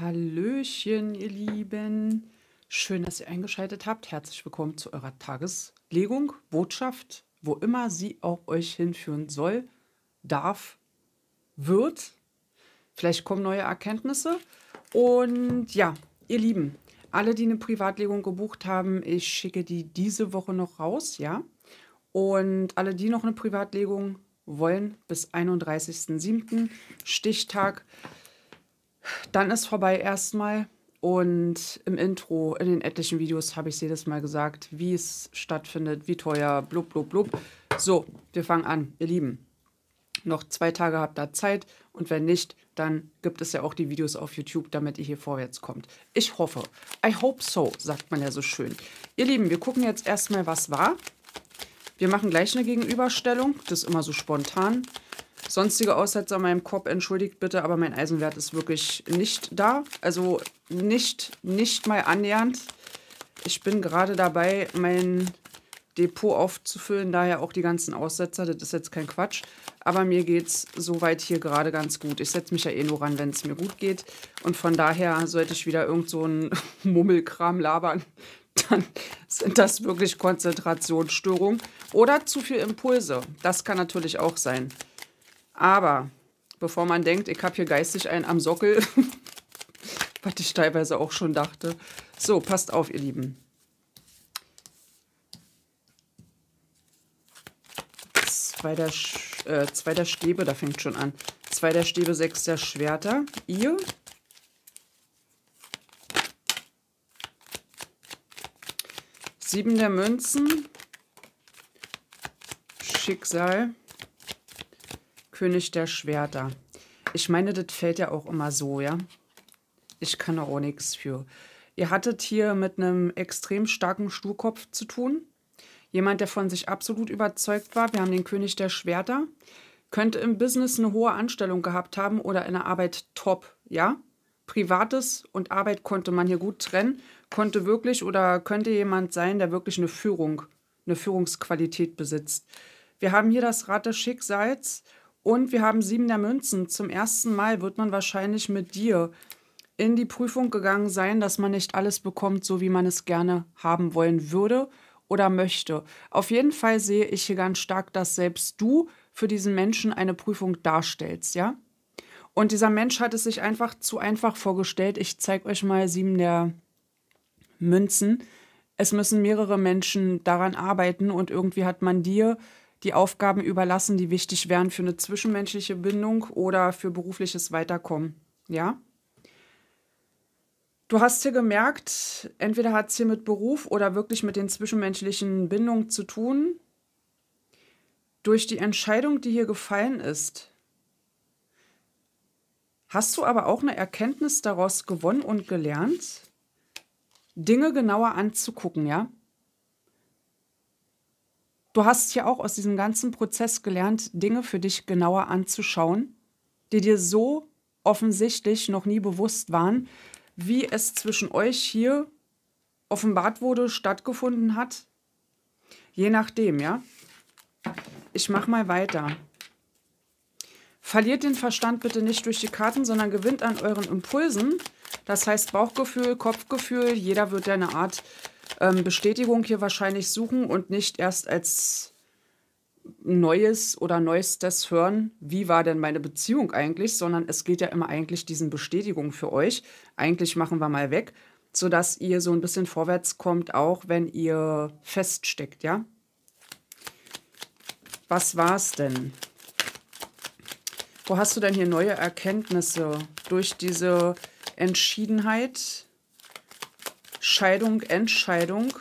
Hallöchen, ihr Lieben. Schön, dass ihr eingeschaltet habt. Herzlich willkommen zu eurer Tageslegung, Botschaft, wo immer sie auch euch hinführen soll, darf, wird. Vielleicht kommen neue Erkenntnisse. Und ja, ihr Lieben, alle, die eine Privatlegung gebucht haben, ich schicke die diese Woche noch raus, ja. Und alle, die noch eine Privatlegung wollen, bis 31.07. Stichtag dann ist vorbei erstmal. Und im Intro, in den etlichen Videos habe ich jedes Mal gesagt, wie es stattfindet, wie teuer, blub, blub, blub. So, wir fangen an, ihr Lieben. Noch zwei Tage habt ihr Zeit und wenn nicht, dann gibt es ja auch die Videos auf YouTube, damit ihr hier vorwärts kommt. Ich hoffe. I hope so, sagt man ja so schön. Ihr Lieben, wir gucken jetzt erstmal, was war. Wir machen gleich eine Gegenüberstellung. Das ist immer so spontan. Sonstige Aussätze an meinem Korb entschuldigt bitte, aber mein Eisenwert ist wirklich nicht da. Also nicht, nicht mal annähernd. Ich bin gerade dabei, mein Depot aufzufüllen, daher auch die ganzen Aussetzer. Das ist jetzt kein Quatsch. Aber mir geht es soweit hier gerade ganz gut. Ich setze mich ja eh nur ran, wenn es mir gut geht. Und von daher sollte ich wieder irgend so einen Mummelkram labern, dann sind das wirklich Konzentrationsstörungen oder zu viel Impulse. Das kann natürlich auch sein. Aber bevor man denkt, ich habe hier geistig einen am Sockel, was ich teilweise auch schon dachte. So, passt auf, ihr Lieben. Zwei der, äh, zwei Stäbe, da fängt schon an. Zwei der Stäbe, sechs der Schwerter. Ihr Sieben der Münzen. Schicksal. König der Schwerter. Ich meine, das fällt ja auch immer so, ja. Ich kann auch nichts für. Ihr hattet hier mit einem extrem starken Sturkopf zu tun. Jemand, der von sich absolut überzeugt war. Wir haben den König der Schwerter. Könnte im Business eine hohe Anstellung gehabt haben oder in der Arbeit top, ja. Privates und Arbeit konnte man hier gut trennen. Konnte wirklich oder könnte jemand sein, der wirklich eine Führung, eine Führungsqualität besitzt. Wir haben hier das Rad des Schicksals. Und wir haben sieben der Münzen. Zum ersten Mal wird man wahrscheinlich mit dir in die Prüfung gegangen sein, dass man nicht alles bekommt, so wie man es gerne haben wollen würde oder möchte. Auf jeden Fall sehe ich hier ganz stark, dass selbst du für diesen Menschen eine Prüfung darstellst, ja? Und dieser Mensch hat es sich einfach zu einfach vorgestellt. Ich zeige euch mal sieben der Münzen. Es müssen mehrere Menschen daran arbeiten und irgendwie hat man dir die Aufgaben überlassen, die wichtig wären für eine zwischenmenschliche Bindung oder für berufliches Weiterkommen. Ja? Du hast hier gemerkt, entweder hat es hier mit Beruf oder wirklich mit den zwischenmenschlichen Bindungen zu tun. Durch die Entscheidung, die hier gefallen ist, hast du aber auch eine Erkenntnis daraus gewonnen und gelernt, Dinge genauer anzugucken, ja? Du hast ja auch aus diesem ganzen Prozess gelernt, Dinge für dich genauer anzuschauen, die dir so offensichtlich noch nie bewusst waren, wie es zwischen euch hier offenbart wurde, stattgefunden hat. Je nachdem, ja. Ich mache mal weiter. Verliert den Verstand bitte nicht durch die Karten, sondern gewinnt an euren Impulsen. Das heißt Bauchgefühl, Kopfgefühl, jeder wird ja eine Art ähm, Bestätigung hier wahrscheinlich suchen und nicht erst als Neues oder Neuestes hören, wie war denn meine Beziehung eigentlich, sondern es geht ja immer eigentlich diesen Bestätigungen für euch. Eigentlich machen wir mal weg, sodass ihr so ein bisschen vorwärts kommt, auch wenn ihr feststeckt, ja? Was war es denn? Wo hast du denn hier neue Erkenntnisse durch diese Entschiedenheit? Scheidung, Entscheidung.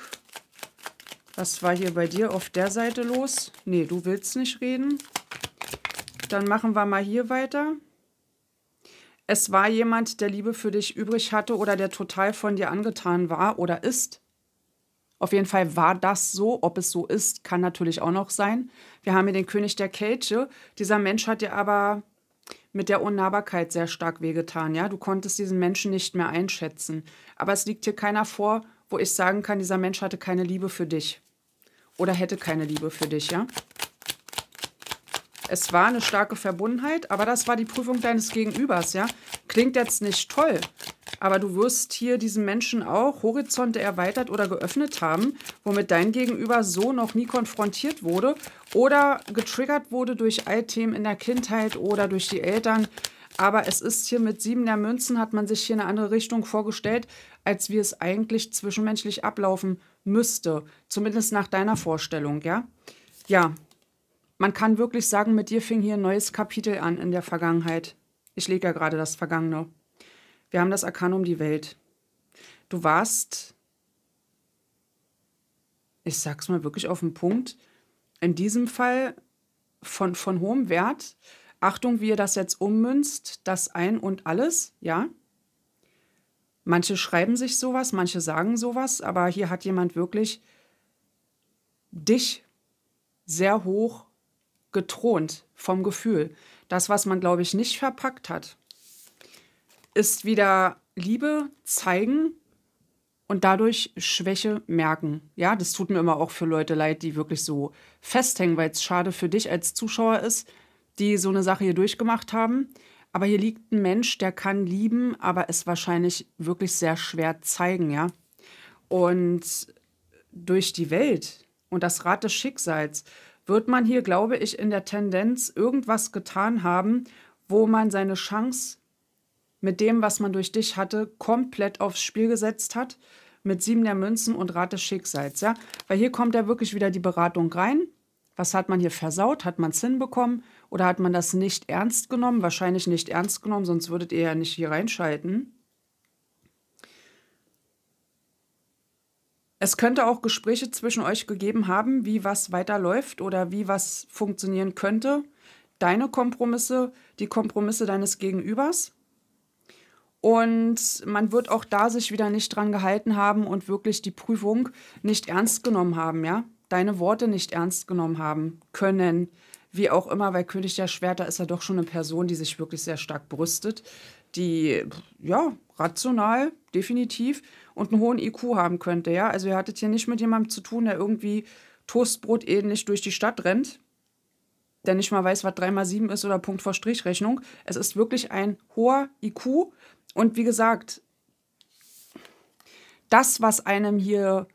Was war hier bei dir auf der Seite los? Nee, du willst nicht reden. Dann machen wir mal hier weiter. Es war jemand, der Liebe für dich übrig hatte oder der total von dir angetan war oder ist. Auf jeden Fall war das so. Ob es so ist, kann natürlich auch noch sein. Wir haben hier den König der Kelche. Dieser Mensch hat dir aber mit der Unnahbarkeit sehr stark wehgetan. Ja, du konntest diesen Menschen nicht mehr einschätzen. Aber es liegt hier keiner vor, wo ich sagen kann, dieser Mensch hatte keine Liebe für dich oder hätte keine Liebe für dich. Ja. Es war eine starke Verbundenheit, aber das war die Prüfung deines Gegenübers, ja. Klingt jetzt nicht toll, aber du wirst hier diesen Menschen auch Horizonte erweitert oder geöffnet haben, womit dein Gegenüber so noch nie konfrontiert wurde oder getriggert wurde durch Altthemen in der Kindheit oder durch die Eltern. Aber es ist hier mit sieben der Münzen, hat man sich hier eine andere Richtung vorgestellt, als wie es eigentlich zwischenmenschlich ablaufen müsste. Zumindest nach deiner Vorstellung, ja? Ja, man kann wirklich sagen, mit dir fing hier ein neues Kapitel an in der Vergangenheit. Ich lege ja gerade das Vergangene. Wir haben das Arkan um die Welt. Du warst, ich sag's mal wirklich auf den Punkt, in diesem Fall von, von hohem Wert. Achtung, wie ihr das jetzt ummünzt, das ein und alles, ja. Manche schreiben sich sowas, manche sagen sowas, aber hier hat jemand wirklich dich sehr hoch getront vom Gefühl. Das, was man, glaube ich, nicht verpackt hat, ist wieder Liebe zeigen und dadurch Schwäche merken. Ja, das tut mir immer auch für Leute leid, die wirklich so festhängen, weil es schade für dich als Zuschauer ist, die so eine Sache hier durchgemacht haben. Aber hier liegt ein Mensch, der kann lieben, aber es wahrscheinlich wirklich sehr schwer zeigen, ja. Und durch die Welt und das Rad des Schicksals wird man hier, glaube ich, in der Tendenz irgendwas getan haben, wo man seine Chance mit dem, was man durch dich hatte, komplett aufs Spiel gesetzt hat. Mit sieben der Münzen und Rat des Schicksals. Ja? Weil hier kommt ja wirklich wieder die Beratung rein. Was hat man hier versaut? Hat man es hinbekommen? Oder hat man das nicht ernst genommen? Wahrscheinlich nicht ernst genommen, sonst würdet ihr ja nicht hier reinschalten. Es könnte auch Gespräche zwischen euch gegeben haben, wie was weiterläuft oder wie was funktionieren könnte. Deine Kompromisse, die Kompromisse deines Gegenübers. Und man wird auch da sich wieder nicht dran gehalten haben und wirklich die Prüfung nicht ernst genommen haben, ja? Deine Worte nicht ernst genommen haben können, wie auch immer, weil König der Schwerter ist ja doch schon eine Person, die sich wirklich sehr stark brüstet, die, ja, rational, definitiv und einen hohen IQ haben könnte, ja? Also ihr hattet hier nicht mit jemandem zu tun, der irgendwie Toastbrot ähnlich durch die Stadt rennt, der nicht mal weiß, was 3 mal 7 ist oder Punkt vor Strichrechnung. Es ist wirklich ein hoher IQ und wie gesagt, das, was einem hier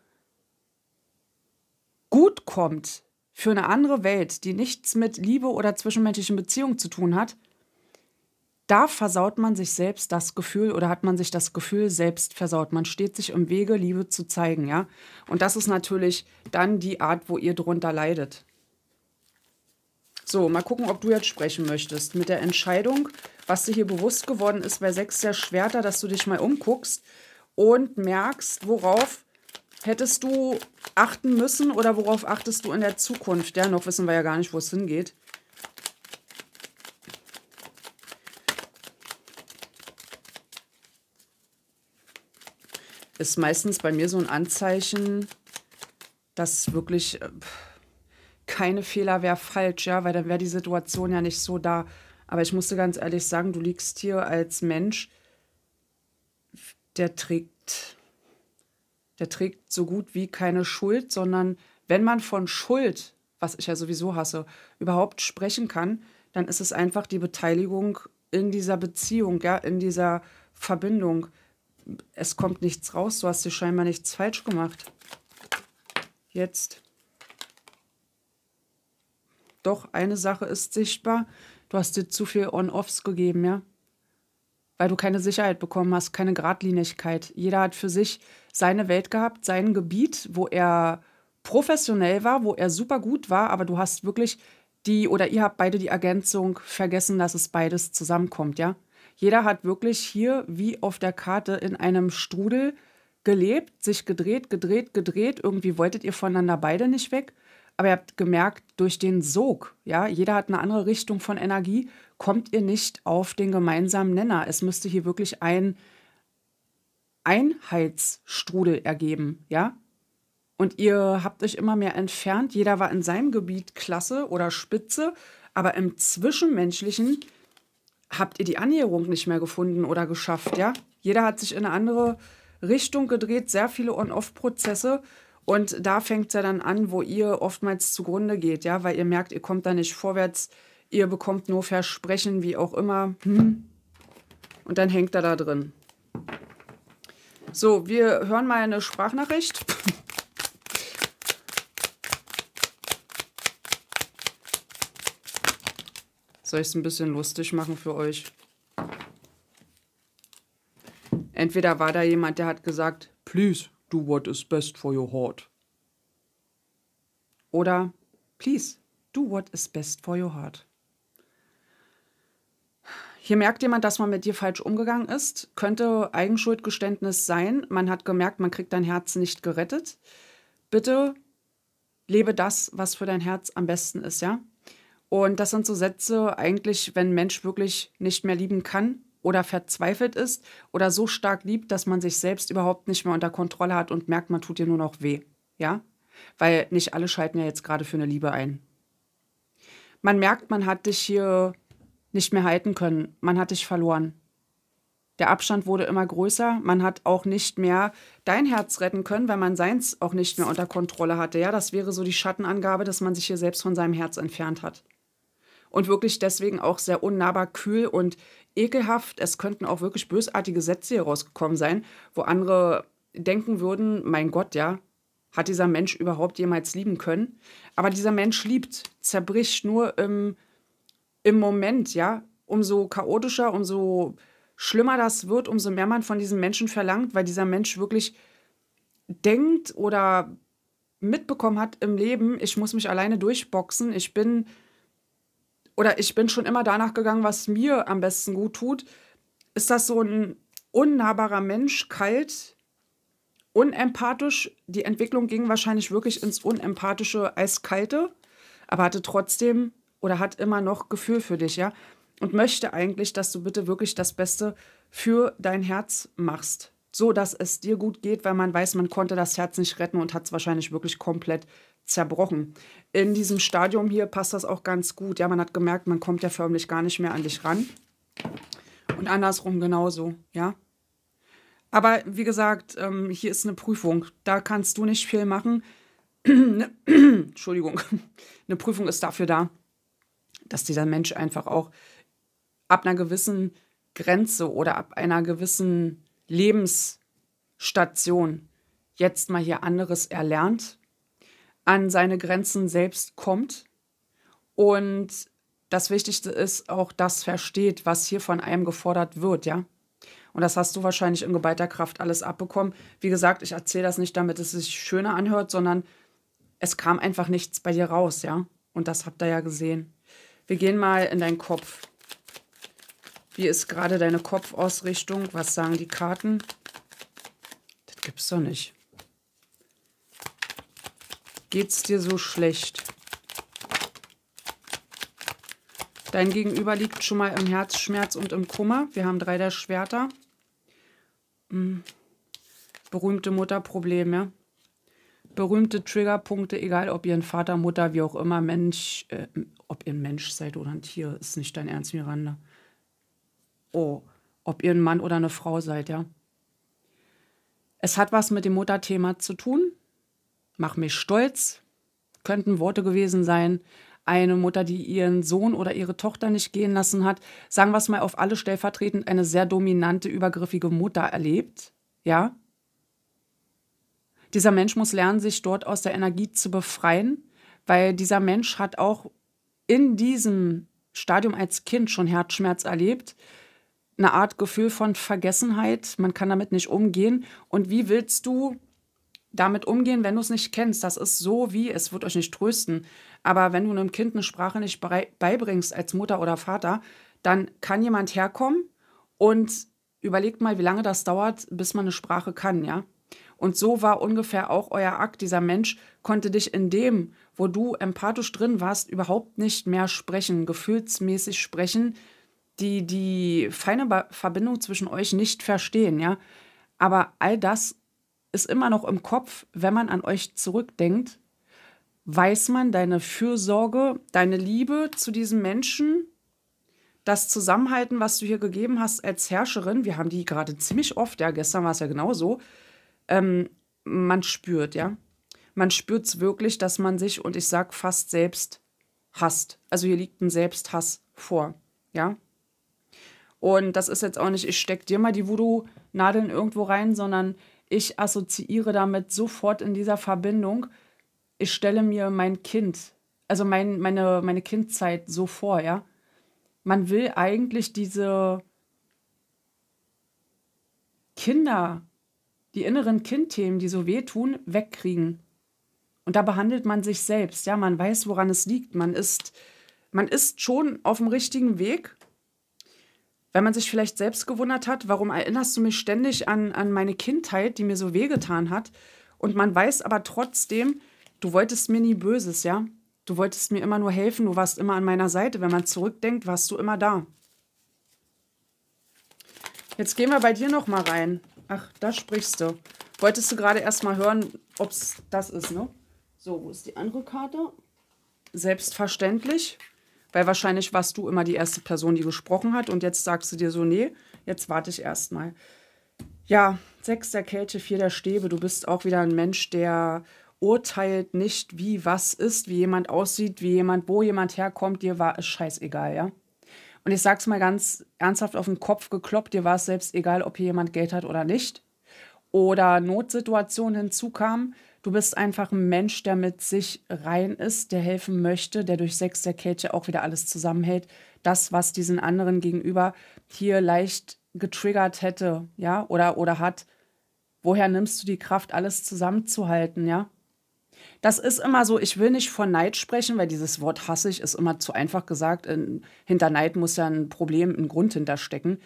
gut kommt für eine andere Welt, die nichts mit Liebe oder zwischenmenschlichen Beziehungen zu tun hat, da versaut man sich selbst das Gefühl oder hat man sich das Gefühl selbst versaut. Man steht sich im Wege, Liebe zu zeigen, ja. Und das ist natürlich dann die Art, wo ihr drunter leidet. So, mal gucken, ob du jetzt sprechen möchtest mit der Entscheidung, was dir hier bewusst geworden ist bei sechs der Schwerter, dass du dich mal umguckst und merkst, worauf hättest du achten müssen oder worauf achtest du in der Zukunft? Ja, noch wissen wir ja gar nicht, wo es hingeht. Ist meistens bei mir so ein Anzeichen, dass wirklich äh, keine Fehler wäre falsch, ja, weil dann wäre die Situation ja nicht so da. Aber ich musste ganz ehrlich sagen, du liegst hier als Mensch, der trägt, der trägt so gut wie keine Schuld, sondern wenn man von Schuld, was ich ja sowieso hasse, überhaupt sprechen kann, dann ist es einfach die Beteiligung in dieser Beziehung, ja, in dieser Verbindung. Es kommt nichts raus, du hast dir scheinbar nichts falsch gemacht. Jetzt. Doch, eine Sache ist sichtbar. Du hast dir zu viel On-Offs gegeben, ja? Weil du keine Sicherheit bekommen hast, keine Gradlinigkeit. Jeder hat für sich seine Welt gehabt, sein Gebiet, wo er professionell war, wo er super gut war, aber du hast wirklich die oder ihr habt beide die Ergänzung vergessen, dass es beides zusammenkommt, ja? Jeder hat wirklich hier wie auf der Karte in einem Strudel gelebt, sich gedreht, gedreht, gedreht. Irgendwie wolltet ihr voneinander beide nicht weg. Aber ihr habt gemerkt, durch den Sog, ja, jeder hat eine andere Richtung von Energie, kommt ihr nicht auf den gemeinsamen Nenner. Es müsste hier wirklich ein Einheitsstrudel ergeben, ja. Und ihr habt euch immer mehr entfernt. Jeder war in seinem Gebiet Klasse oder Spitze, aber im Zwischenmenschlichen habt ihr die Annäherung nicht mehr gefunden oder geschafft, ja. Jeder hat sich in eine andere Richtung gedreht, sehr viele On-Off-Prozesse. Und da fängt es ja dann an, wo ihr oftmals zugrunde geht, ja, weil ihr merkt, ihr kommt da nicht vorwärts, ihr bekommt nur Versprechen, wie auch immer. Hm. Und dann hängt er da drin. So, wir hören mal eine Sprachnachricht. Soll ich es ein bisschen lustig machen für euch? Entweder war da jemand, der hat gesagt, please, do what is best for your heart. Oder please, do what is best for your heart. Hier merkt jemand, dass man mit dir falsch umgegangen ist. Könnte Eigenschuldgeständnis sein. Man hat gemerkt, man kriegt dein Herz nicht gerettet. Bitte lebe das, was für dein Herz am besten ist, ja? Und das sind so Sätze, eigentlich, wenn ein Mensch wirklich nicht mehr lieben kann, oder verzweifelt ist oder so stark liebt, dass man sich selbst überhaupt nicht mehr unter Kontrolle hat und merkt, man tut dir nur noch weh. Ja? Weil nicht alle schalten ja jetzt gerade für eine Liebe ein. Man merkt, man hat dich hier nicht mehr halten können. Man hat dich verloren. Der Abstand wurde immer größer. Man hat auch nicht mehr dein Herz retten können, weil man seins auch nicht mehr unter Kontrolle hatte. Ja, das wäre so die Schattenangabe, dass man sich hier selbst von seinem Herz entfernt hat und wirklich deswegen auch sehr unnahbar, kühl und ekelhaft. Es könnten auch wirklich bösartige Sätze hier rausgekommen sein, wo andere denken würden, mein Gott, ja, hat dieser Mensch überhaupt jemals lieben können? Aber dieser Mensch liebt, zerbricht nur im, im Moment, ja. Umso chaotischer, umso schlimmer das wird, umso mehr man von diesem Menschen verlangt, weil dieser Mensch wirklich denkt oder mitbekommen hat im Leben, ich muss mich alleine durchboxen, ich bin oder ich bin schon immer danach gegangen, was mir am besten gut tut. Ist das so ein unnahbarer Mensch, kalt, unempathisch? Die Entwicklung ging wahrscheinlich wirklich ins unempathische, eiskalte, aber hatte trotzdem oder hat immer noch Gefühl für dich, ja? Und möchte eigentlich, dass du bitte wirklich das Beste für dein Herz machst so dass es dir gut geht, weil man weiß, man konnte das Herz nicht retten und hat es wahrscheinlich wirklich komplett zerbrochen. In diesem Stadium hier passt das auch ganz gut. Ja, man hat gemerkt, man kommt ja förmlich gar nicht mehr an dich ran. Und andersrum genauso, ja. Aber wie gesagt, ähm, hier ist eine Prüfung. Da kannst du nicht viel machen. Entschuldigung. Eine Prüfung ist dafür da, dass dieser Mensch einfach auch ab einer gewissen Grenze oder ab einer gewissen Lebensstation jetzt mal hier anderes erlernt an seine Grenzen selbst kommt und das Wichtigste ist auch, dass versteht, was hier von einem gefordert wird, ja. Und das hast du wahrscheinlich in geballter Kraft alles abbekommen. Wie gesagt, ich erzähle das nicht, damit es sich schöner anhört, sondern es kam einfach nichts bei dir raus, ja. Und das habt ihr ja gesehen. Wir gehen mal in deinen Kopf. Wie ist gerade deine Kopfausrichtung? Was sagen die Karten? Das gibt's doch nicht geht's dir so schlecht? Dein Gegenüber liegt schon mal im Herzschmerz und im Kummer. Wir haben drei der Schwerter. Hm. Berühmte Mutterprobleme. Berühmte Triggerpunkte, egal ob ihr ein Vater, Mutter, wie auch immer, Mensch, äh, ob ihr ein Mensch seid oder ein Tier, ist nicht dein Ernst, Miranda. Oh, ob ihr ein Mann oder eine Frau seid, ja. Es hat was mit dem Mutterthema zu tun mach mich stolz, könnten Worte gewesen sein. Eine Mutter, die ihren Sohn oder ihre Tochter nicht gehen lassen hat, sagen wir es mal auf alle stellvertretend, eine sehr dominante, übergriffige Mutter erlebt. Ja? Dieser Mensch muss lernen, sich dort aus der Energie zu befreien, weil dieser Mensch hat auch in diesem Stadium als Kind schon Herzschmerz erlebt, eine Art Gefühl von Vergessenheit, man kann damit nicht umgehen. Und wie willst du damit umgehen, wenn du es nicht kennst. Das ist so wie, es wird euch nicht trösten. Aber wenn du einem Kind eine Sprache nicht beibringst als Mutter oder Vater, dann kann jemand herkommen und überlegt mal, wie lange das dauert, bis man eine Sprache kann, ja? Und so war ungefähr auch euer Akt. Dieser Mensch konnte dich in dem, wo du empathisch drin warst, überhaupt nicht mehr sprechen, gefühlsmäßig sprechen, die die feine Verbindung zwischen euch nicht verstehen, ja? Aber all das ist immer noch im Kopf, wenn man an euch zurückdenkt, weiß man deine Fürsorge, deine Liebe zu diesem Menschen, das Zusammenhalten, was du hier gegeben hast als Herrscherin. Wir haben die gerade ziemlich oft, ja, gestern war es ja genauso. Ähm, man spürt, ja. Man spürt es wirklich, dass man sich, und ich sag fast selbst, hasst. Also hier liegt ein Selbsthass vor, ja. Und das ist jetzt auch nicht, ich steck dir mal die Voodoo-Nadeln irgendwo rein, sondern ich assoziiere damit sofort in dieser Verbindung, ich stelle mir mein Kind, also mein, meine, meine Kindzeit so vor, ja. Man will eigentlich diese Kinder, die inneren Kindthemen, die so wehtun, wegkriegen. Und da behandelt man sich selbst, ja, man weiß, woran es liegt. Man ist, man ist schon auf dem richtigen Weg, wenn man sich vielleicht selbst gewundert hat, warum erinnerst du mich ständig an, an meine Kindheit, die mir so wehgetan hat. Und man weiß aber trotzdem, du wolltest mir nie Böses, ja? Du wolltest mir immer nur helfen, du warst immer an meiner Seite. Wenn man zurückdenkt, warst du immer da. Jetzt gehen wir bei dir nochmal rein. Ach, da sprichst du. Wolltest du gerade erstmal hören, ob es das ist, ne? So, wo ist die andere Karte? Selbstverständlich. Weil wahrscheinlich warst du immer die erste Person, die gesprochen hat und jetzt sagst du dir so, nee, jetzt warte ich erst mal. Ja, sechs der Kälte, vier der Stäbe. Du bist auch wieder ein Mensch, der urteilt nicht, wie was ist, wie jemand aussieht, wie jemand, wo jemand herkommt. Dir war es scheißegal, ja? Und ich sag's mal ganz ernsthaft auf den Kopf gekloppt, dir war es selbst egal, ob hier jemand Geld hat oder nicht. Oder Notsituationen hinzukamen Du bist einfach ein Mensch, der mit sich rein ist, der helfen möchte, der durch Sex, der Kälte auch wieder alles zusammenhält. Das, was diesen anderen gegenüber hier leicht getriggert hätte, ja, oder, oder hat. Woher nimmst du die Kraft, alles zusammenzuhalten, ja? Das ist immer so, ich will nicht von Neid sprechen, weil dieses Wort hassig ist immer zu einfach gesagt. In, hinter Neid muss ja ein Problem, ein Grund hinterstecken.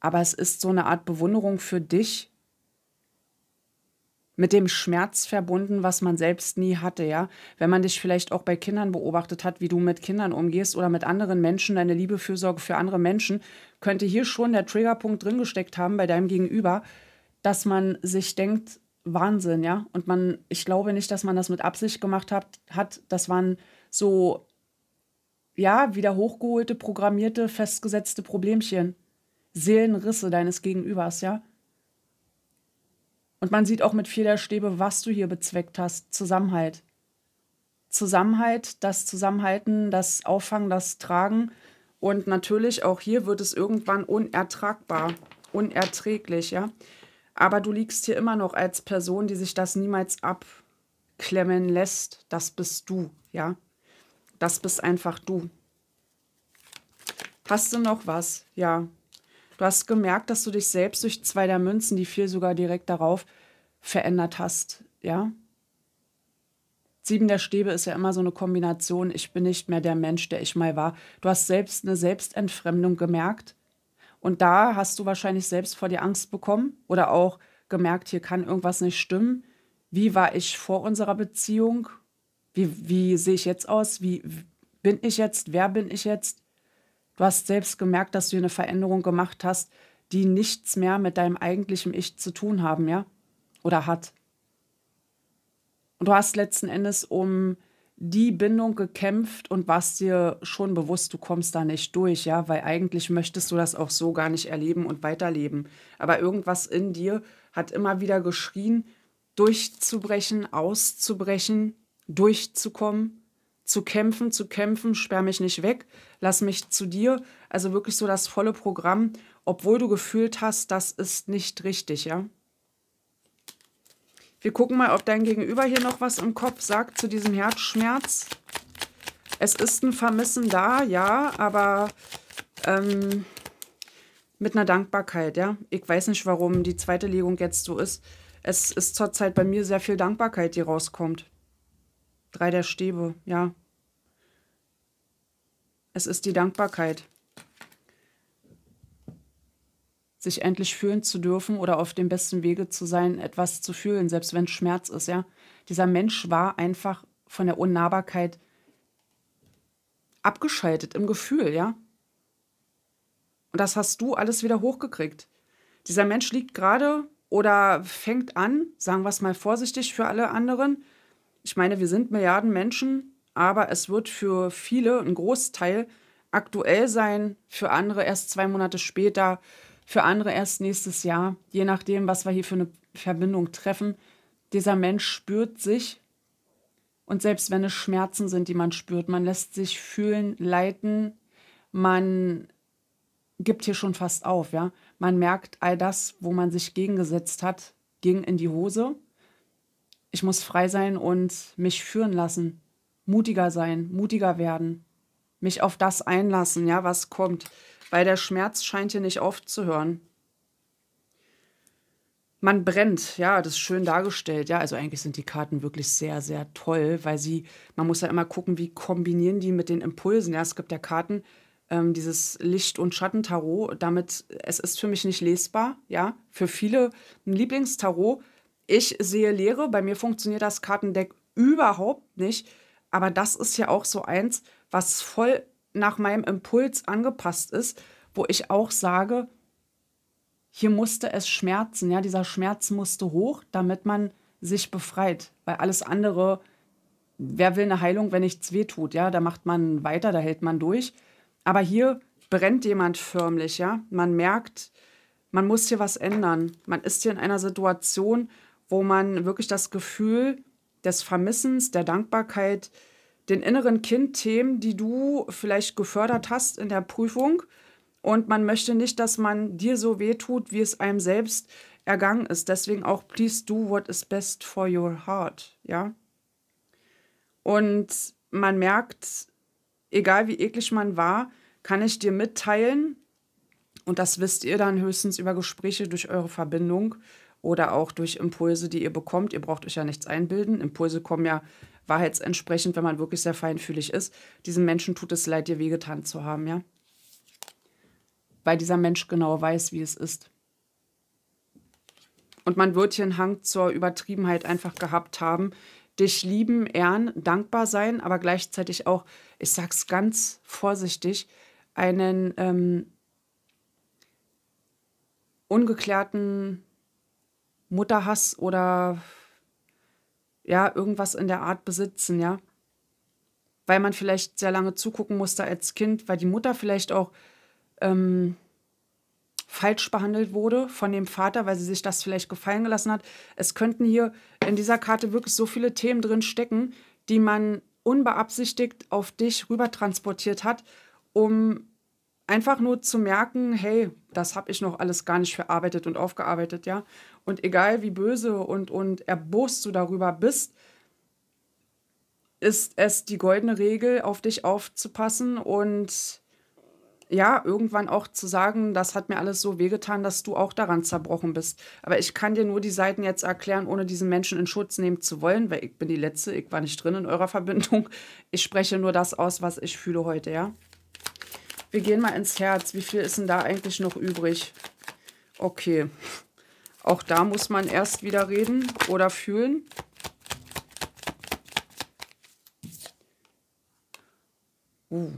Aber es ist so eine Art Bewunderung für dich, mit dem Schmerz verbunden, was man selbst nie hatte, ja. Wenn man dich vielleicht auch bei Kindern beobachtet hat, wie du mit Kindern umgehst oder mit anderen Menschen, deine Liebe, Fürsorge für andere Menschen, könnte hier schon der Triggerpunkt drin gesteckt haben bei deinem Gegenüber, dass man sich denkt, Wahnsinn, ja. Und man, ich glaube nicht, dass man das mit Absicht gemacht hat, hat. Das waren so, ja, wieder hochgeholte, programmierte, festgesetzte Problemchen. Seelenrisse deines Gegenübers, ja. Und man sieht auch mit Federstäbe, was du hier bezweckt hast. Zusammenhalt. Zusammenhalt, das Zusammenhalten, das Auffangen, das Tragen. Und natürlich auch hier wird es irgendwann unertragbar, unerträglich, ja. Aber du liegst hier immer noch als Person, die sich das niemals abklemmen lässt. Das bist du, ja. Das bist einfach du. Hast du noch was? Ja. Du hast gemerkt, dass du dich selbst durch zwei der Münzen, die vier sogar direkt darauf, verändert hast, ja? Sieben der Stäbe ist ja immer so eine Kombination. Ich bin nicht mehr der Mensch, der ich mal war. Du hast selbst eine Selbstentfremdung gemerkt. Und da hast du wahrscheinlich selbst vor dir Angst bekommen oder auch gemerkt, hier kann irgendwas nicht stimmen. Wie war ich vor unserer Beziehung? Wie, wie sehe ich jetzt aus? Wie bin ich jetzt? Wer bin ich jetzt? Du hast selbst gemerkt, dass du eine Veränderung gemacht hast, die nichts mehr mit deinem eigentlichen Ich zu tun haben, ja? Oder hat. Und du hast letzten Endes um die Bindung gekämpft und warst dir schon bewusst, du kommst da nicht durch, ja, weil eigentlich möchtest du das auch so gar nicht erleben und weiterleben. Aber irgendwas in dir hat immer wieder geschrien, durchzubrechen, auszubrechen, durchzukommen zu kämpfen, zu kämpfen, sperr mich nicht weg, lass mich zu dir. Also wirklich so das volle Programm, obwohl du gefühlt hast, das ist nicht richtig, ja. Wir gucken mal, ob dein Gegenüber hier noch was im Kopf sagt zu diesem Herzschmerz. Es ist ein Vermissen da, ja, aber ähm, mit einer Dankbarkeit, ja. Ich weiß nicht, warum die zweite Legung jetzt so ist. Es ist zurzeit bei mir sehr viel Dankbarkeit, die rauskommt. Drei der Stäbe, ja. Es ist die Dankbarkeit. Sich endlich fühlen zu dürfen oder auf dem besten Wege zu sein, etwas zu fühlen, selbst wenn es Schmerz ist, ja. Dieser Mensch war einfach von der Unnahbarkeit abgeschaltet im Gefühl, ja. Und das hast du alles wieder hochgekriegt. Dieser Mensch liegt gerade oder fängt an, sagen wir es mal vorsichtig für alle anderen, ich meine, wir sind Milliarden Menschen, aber es wird für viele, ein Großteil, aktuell sein, für andere erst zwei Monate später, für andere erst nächstes Jahr, je nachdem, was wir hier für eine Verbindung treffen. Dieser Mensch spürt sich und selbst wenn es Schmerzen sind, die man spürt, man lässt sich fühlen, leiten, man gibt hier schon fast auf, ja. Man merkt all das, wo man sich gegengesetzt hat, ging in die Hose ich muss frei sein und mich führen lassen, mutiger sein, mutiger werden, mich auf das einlassen, ja, was kommt, weil der Schmerz scheint hier nicht aufzuhören. Man brennt, ja, das ist schön dargestellt, ja, also eigentlich sind die Karten wirklich sehr, sehr toll, weil sie, man muss ja immer gucken, wie kombinieren die mit den Impulsen, ja, es gibt ja Karten, ähm, dieses Licht- und Schattentarot, damit, es ist für mich nicht lesbar, ja, für viele ein Lieblingstarot, ich sehe Leere, bei mir funktioniert das Kartendeck überhaupt nicht. Aber das ist ja auch so eins, was voll nach meinem Impuls angepasst ist, wo ich auch sage, hier musste es schmerzen, ja, dieser Schmerz musste hoch, damit man sich befreit, weil alles andere, wer will eine Heilung, wenn nichts wehtut, ja, da macht man weiter, da hält man durch, aber hier brennt jemand förmlich, ja, man merkt, man muss hier was ändern, man ist hier in einer Situation, wo man wirklich das Gefühl des Vermissens, der Dankbarkeit, den inneren Kindthemen, die du vielleicht gefördert hast in der Prüfung. Und man möchte nicht, dass man dir so wehtut, wie es einem selbst ergangen ist. Deswegen auch, please do what is best for your heart. Ja. Und man merkt, egal wie eklig man war, kann ich dir mitteilen, und das wisst ihr dann höchstens über Gespräche durch eure Verbindung, oder auch durch Impulse, die ihr bekommt. Ihr braucht euch ja nichts einbilden. Impulse kommen ja wahrheitsentsprechend, wenn man wirklich sehr feinfühlig ist. Diesem Menschen tut es leid, dir wehgetan zu haben, ja? Weil dieser Mensch genau weiß, wie es ist. Und man wird hier einen Hang zur Übertriebenheit einfach gehabt haben. Dich lieben, ehren, dankbar sein, aber gleichzeitig auch, ich sag's ganz vorsichtig, einen ähm, ungeklärten Mutterhass oder ja, irgendwas in der Art besitzen, ja. Weil man vielleicht sehr lange zugucken musste als Kind, weil die Mutter vielleicht auch ähm, falsch behandelt wurde von dem Vater, weil sie sich das vielleicht gefallen gelassen hat. Es könnten hier in dieser Karte wirklich so viele Themen drin stecken, die man unbeabsichtigt auf dich rüber transportiert hat, um einfach nur zu merken, hey, das habe ich noch alles gar nicht verarbeitet und aufgearbeitet, ja. Und egal wie böse und, und erbost du darüber bist, ist es die goldene Regel, auf dich aufzupassen und ja, irgendwann auch zu sagen, das hat mir alles so wehgetan, dass du auch daran zerbrochen bist. Aber ich kann dir nur die Seiten jetzt erklären, ohne diesen Menschen in Schutz nehmen zu wollen, weil ich bin die Letzte, ich war nicht drin in eurer Verbindung. Ich spreche nur das aus, was ich fühle heute, ja? Wir gehen mal ins Herz. Wie viel ist denn da eigentlich noch übrig? Okay. Auch da muss man erst wieder reden oder fühlen. Uh.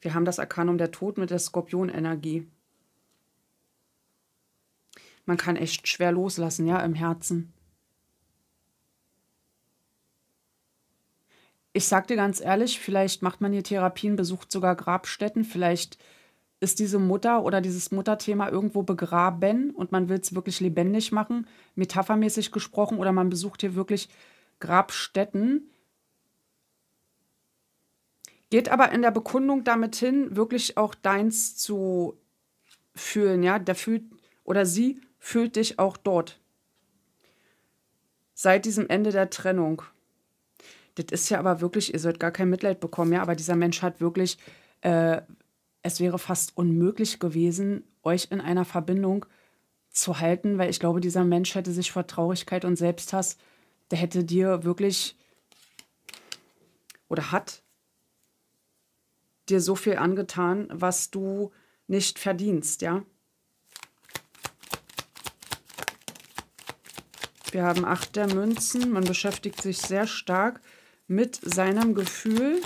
Wir haben das Arkanum der Tod mit der Skorpionenergie. Man kann echt schwer loslassen, ja, im Herzen. Ich sag dir ganz ehrlich, vielleicht macht man hier Therapien, besucht sogar Grabstätten, vielleicht ist diese Mutter oder dieses Mutterthema irgendwo begraben und man will es wirklich lebendig machen, metaphermäßig gesprochen, oder man besucht hier wirklich Grabstätten. Geht aber in der Bekundung damit hin, wirklich auch deins zu fühlen, ja, der fühlt oder sie fühlt dich auch dort. Seit diesem Ende der Trennung. Das ist ja aber wirklich, ihr sollt gar kein Mitleid bekommen, ja, aber dieser Mensch hat wirklich äh, es wäre fast unmöglich gewesen, euch in einer Verbindung zu halten, weil ich glaube, dieser Mensch hätte sich vor Traurigkeit und Selbsthass, der hätte dir wirklich oder hat dir so viel angetan, was du nicht verdienst, ja? Wir haben acht der Münzen. Man beschäftigt sich sehr stark mit seinem Gefühl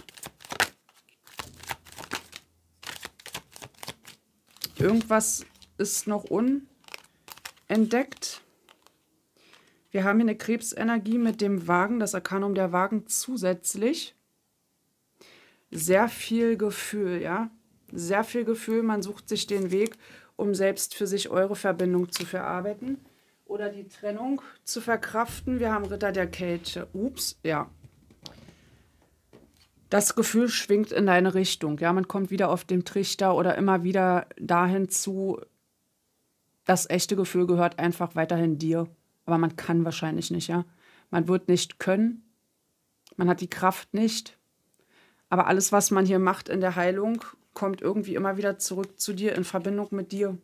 Irgendwas ist noch unentdeckt. Wir haben hier eine Krebsenergie mit dem Wagen, das Arcanum der Wagen zusätzlich. Sehr viel Gefühl, ja. Sehr viel Gefühl, man sucht sich den Weg, um selbst für sich eure Verbindung zu verarbeiten oder die Trennung zu verkraften. Wir haben Ritter der Kälte. Ups, ja das Gefühl schwingt in deine Richtung. Ja, man kommt wieder auf dem Trichter oder immer wieder dahin zu, das echte Gefühl gehört einfach weiterhin dir. Aber man kann wahrscheinlich nicht, ja. Man wird nicht können. Man hat die Kraft nicht. Aber alles, was man hier macht in der Heilung, kommt irgendwie immer wieder zurück zu dir, in Verbindung mit dir.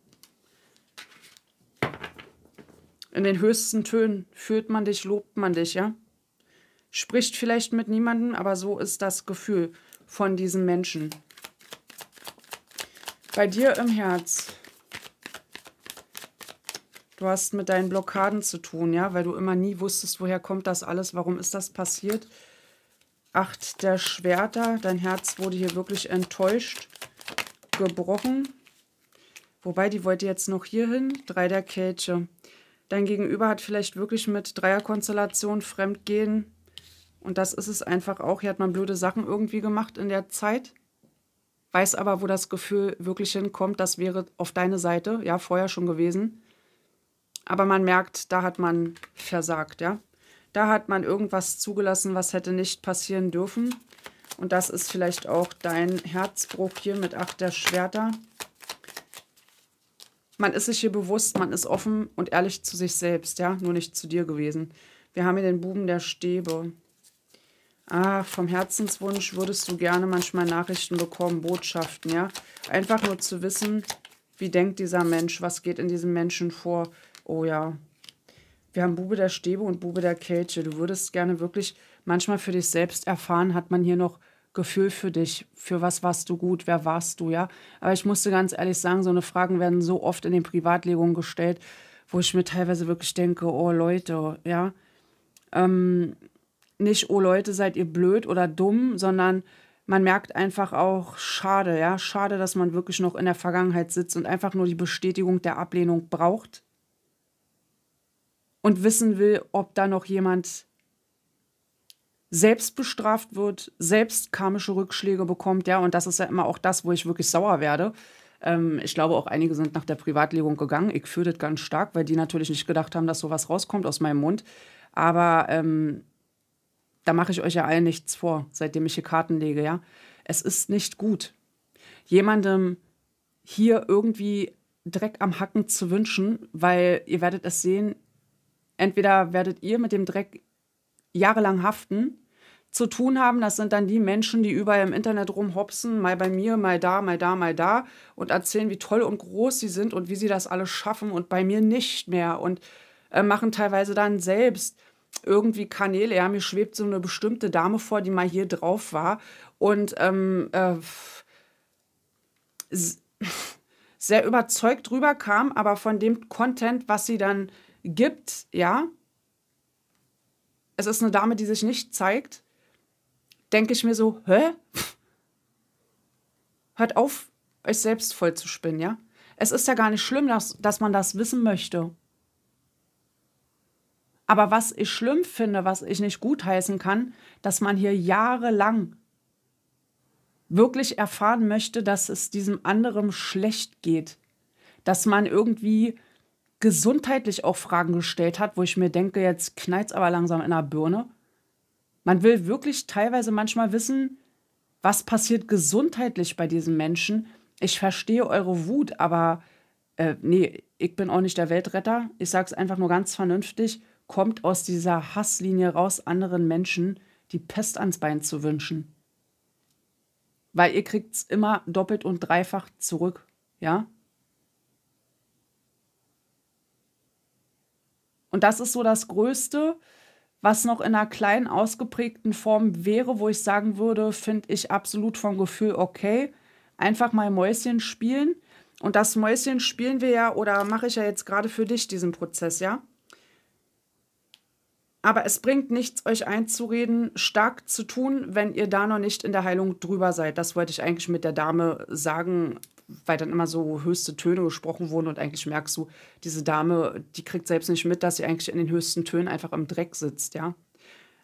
In den höchsten Tönen fühlt man dich, lobt man dich, ja spricht vielleicht mit niemandem, aber so ist das Gefühl von diesem Menschen. Bei dir im Herz. Du hast mit deinen Blockaden zu tun, ja, weil du immer nie wusstest, woher kommt das alles, warum ist das passiert. Acht der Schwerter, dein Herz wurde hier wirklich enttäuscht, gebrochen. Wobei, die wollte jetzt noch hier hin. Drei der Kelche. Dein Gegenüber hat vielleicht wirklich mit Dreierkonstellation Fremdgehen, und das ist es einfach auch. Hier hat man blöde Sachen irgendwie gemacht in der Zeit, weiß aber, wo das Gefühl wirklich hinkommt. Das wäre auf deine Seite, ja, vorher schon gewesen. Aber man merkt, da hat man versagt, ja. Da hat man irgendwas zugelassen, was hätte nicht passieren dürfen. Und das ist vielleicht auch dein Herzbruch hier mit acht der Schwerter. Man ist sich hier bewusst, man ist offen und ehrlich zu sich selbst, ja, nur nicht zu dir gewesen. Wir haben hier den Buben der Stäbe. Ah, vom Herzenswunsch würdest du gerne manchmal Nachrichten bekommen, Botschaften, ja? Einfach nur zu wissen, wie denkt dieser Mensch, was geht in diesem Menschen vor. Oh ja, wir haben Bube der Stäbe und Bube der Kelche. Du würdest gerne wirklich manchmal für dich selbst erfahren, hat man hier noch Gefühl für dich, für was warst du gut, wer warst du, ja? Aber ich musste ganz ehrlich sagen, so eine Fragen werden so oft in den Privatlegungen gestellt, wo ich mir teilweise wirklich denke, oh Leute, ja? Ähm, nicht, oh Leute, seid ihr blöd oder dumm, sondern man merkt einfach auch, schade, ja, schade, dass man wirklich noch in der Vergangenheit sitzt und einfach nur die Bestätigung der Ablehnung braucht und wissen will, ob da noch jemand selbst bestraft wird, selbst karmische Rückschläge bekommt, ja, und das ist ja immer auch das, wo ich wirklich sauer werde. Ähm, ich glaube, auch einige sind nach der Privatlegung gegangen. Ich fühle das ganz stark, weil die natürlich nicht gedacht haben, dass sowas rauskommt aus meinem Mund. Aber ähm, da mache ich euch ja allen nichts vor, seitdem ich hier Karten lege, ja. Es ist nicht gut, jemandem hier irgendwie Dreck am Hacken zu wünschen, weil ihr werdet es sehen, entweder werdet ihr mit dem Dreck jahrelang haften, zu tun haben, das sind dann die Menschen, die überall im Internet rumhopsen, mal bei mir, mal da, mal da, mal da und erzählen, wie toll und groß sie sind und wie sie das alles schaffen und bei mir nicht mehr und äh, machen teilweise dann selbst irgendwie Kanäle. Ja, mir schwebt so eine bestimmte Dame vor, die mal hier drauf war. Und ähm, äh, sehr überzeugt rüberkam, aber von dem Content, was sie dann gibt, ja, es ist eine Dame, die sich nicht zeigt, denke ich mir so, hä? Hört auf, euch selbst vollzuspinnen, ja? Es ist ja gar nicht schlimm, dass, dass man das wissen möchte. Aber was ich schlimm finde, was ich nicht gutheißen kann, dass man hier jahrelang wirklich erfahren möchte, dass es diesem anderen schlecht geht. Dass man irgendwie gesundheitlich auch Fragen gestellt hat, wo ich mir denke, jetzt knallt aber langsam in der Birne. Man will wirklich teilweise manchmal wissen, was passiert gesundheitlich bei diesem Menschen. Ich verstehe eure Wut, aber äh, nee, ich bin auch nicht der Weltretter. Ich sage es einfach nur ganz vernünftig kommt aus dieser Hasslinie raus, anderen Menschen die Pest ans Bein zu wünschen. Weil ihr kriegt es immer doppelt und dreifach zurück, ja? Und das ist so das Größte, was noch in einer kleinen, ausgeprägten Form wäre, wo ich sagen würde, finde ich absolut vom Gefühl okay. Einfach mal Mäuschen spielen. Und das Mäuschen spielen wir ja, oder mache ich ja jetzt gerade für dich diesen Prozess, ja? Aber es bringt nichts, euch einzureden, stark zu tun, wenn ihr da noch nicht in der Heilung drüber seid. Das wollte ich eigentlich mit der Dame sagen, weil dann immer so höchste Töne gesprochen wurden und eigentlich merkst du, diese Dame, die kriegt selbst nicht mit, dass sie eigentlich in den höchsten Tönen einfach im Dreck sitzt, ja.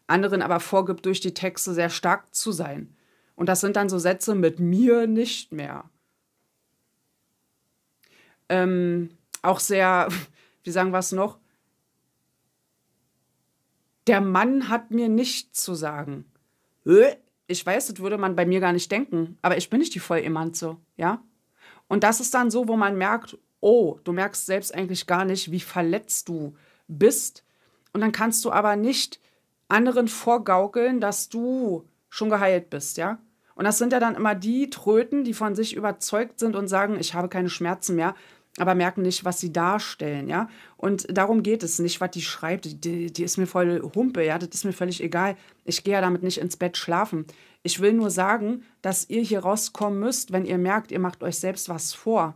Anderen aber vorgibt, durch die Texte sehr stark zu sein. Und das sind dann so Sätze mit mir nicht mehr. Ähm, auch sehr, wie sagen wir es noch, der Mann hat mir nichts zu sagen. Ich weiß, das würde man bei mir gar nicht denken, aber ich bin nicht die Vollemanze, ja? Und das ist dann so, wo man merkt, oh, du merkst selbst eigentlich gar nicht, wie verletzt du bist. Und dann kannst du aber nicht anderen vorgaukeln, dass du schon geheilt bist, ja? Und das sind ja dann immer die Tröten, die von sich überzeugt sind und sagen, ich habe keine Schmerzen mehr aber merken nicht, was sie darstellen, ja. Und darum geht es nicht, was die schreibt. Die, die ist mir voll Humpe, ja, das ist mir völlig egal. Ich gehe ja damit nicht ins Bett schlafen. Ich will nur sagen, dass ihr hier rauskommen müsst, wenn ihr merkt, ihr macht euch selbst was vor.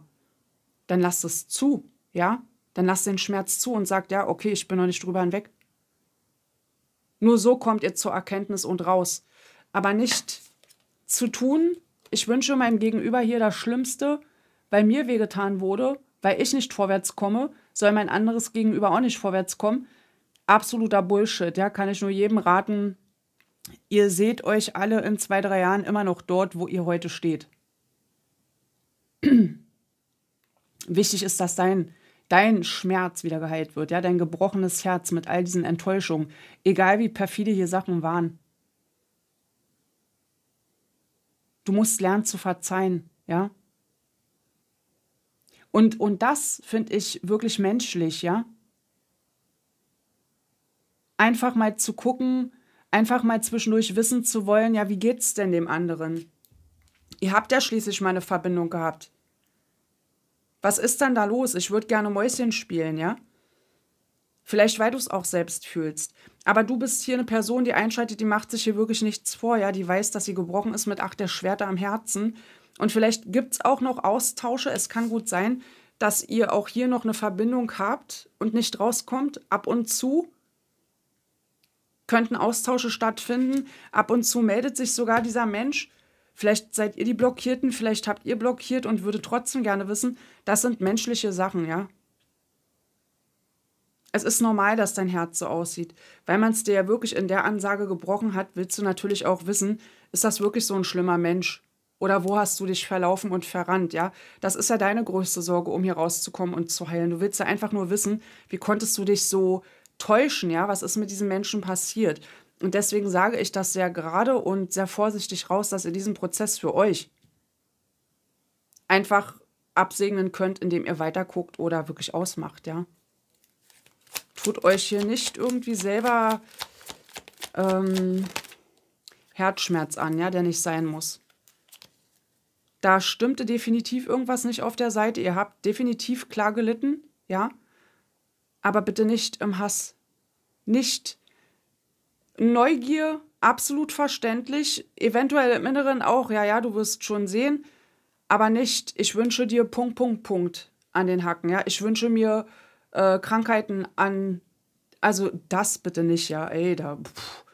Dann lasst es zu, ja. Dann lasst den Schmerz zu und sagt, ja, okay, ich bin noch nicht drüber hinweg. Nur so kommt ihr zur Erkenntnis und raus. Aber nicht zu tun, ich wünsche meinem Gegenüber hier das Schlimmste, weil mir wehgetan wurde weil ich nicht vorwärts komme, soll mein anderes Gegenüber auch nicht vorwärts kommen. Absoluter Bullshit, ja, kann ich nur jedem raten. Ihr seht euch alle in zwei, drei Jahren immer noch dort, wo ihr heute steht. Wichtig ist, dass dein, dein Schmerz wieder geheilt wird, ja, dein gebrochenes Herz mit all diesen Enttäuschungen, egal wie perfide hier Sachen waren. Du musst lernen zu verzeihen, ja. Und, und das finde ich wirklich menschlich, ja. Einfach mal zu gucken, einfach mal zwischendurch wissen zu wollen, ja, wie geht's denn dem anderen? Ihr habt ja schließlich mal eine Verbindung gehabt. Was ist dann da los? Ich würde gerne Mäuschen spielen, ja? Vielleicht, weil du es auch selbst fühlst. Aber du bist hier eine Person, die einschaltet, die macht sich hier wirklich nichts vor, ja? Die weiß, dass sie gebrochen ist mit acht der Schwerter am Herzen und vielleicht gibt es auch noch Austausche. Es kann gut sein, dass ihr auch hier noch eine Verbindung habt und nicht rauskommt. Ab und zu könnten Austausche stattfinden. Ab und zu meldet sich sogar dieser Mensch. Vielleicht seid ihr die Blockierten, vielleicht habt ihr blockiert und würde trotzdem gerne wissen, das sind menschliche Sachen, ja. Es ist normal, dass dein Herz so aussieht. Weil man es dir ja wirklich in der Ansage gebrochen hat, willst du natürlich auch wissen, ist das wirklich so ein schlimmer Mensch? Oder wo hast du dich verlaufen und verrannt, ja? Das ist ja deine größte Sorge, um hier rauszukommen und zu heilen. Du willst ja einfach nur wissen, wie konntest du dich so täuschen, ja? Was ist mit diesem Menschen passiert? Und deswegen sage ich das sehr gerade und sehr vorsichtig raus, dass ihr diesen Prozess für euch einfach absegnen könnt, indem ihr weiterguckt oder wirklich ausmacht, ja? Tut euch hier nicht irgendwie selber ähm, Herzschmerz an, ja, der nicht sein muss. Da stimmte definitiv irgendwas nicht auf der Seite. Ihr habt definitiv klar gelitten, ja. Aber bitte nicht im Hass. Nicht Neugier, absolut verständlich. Eventuell im Inneren auch, ja, ja, du wirst schon sehen. Aber nicht, ich wünsche dir Punkt, Punkt, Punkt an den Hacken, ja. Ich wünsche mir äh, Krankheiten an. Also das bitte nicht, ja. Ey, da. Pff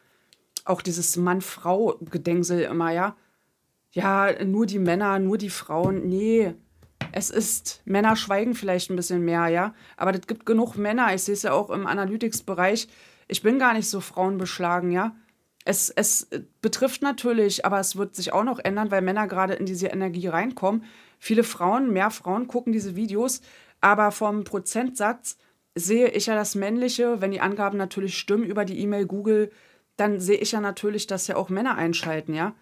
auch dieses Mann-Frau-Gedengsel immer, ja ja, nur die Männer, nur die Frauen. Nee, es ist, Männer schweigen vielleicht ein bisschen mehr, ja. Aber das gibt genug Männer. Ich sehe es ja auch im Analytics-Bereich. Ich bin gar nicht so frauenbeschlagen, ja. Es, es betrifft natürlich, aber es wird sich auch noch ändern, weil Männer gerade in diese Energie reinkommen. Viele Frauen, mehr Frauen gucken diese Videos, aber vom Prozentsatz sehe ich ja das Männliche, wenn die Angaben natürlich stimmen über die E-Mail Google, dann sehe ich ja natürlich, dass ja auch Männer einschalten, ja.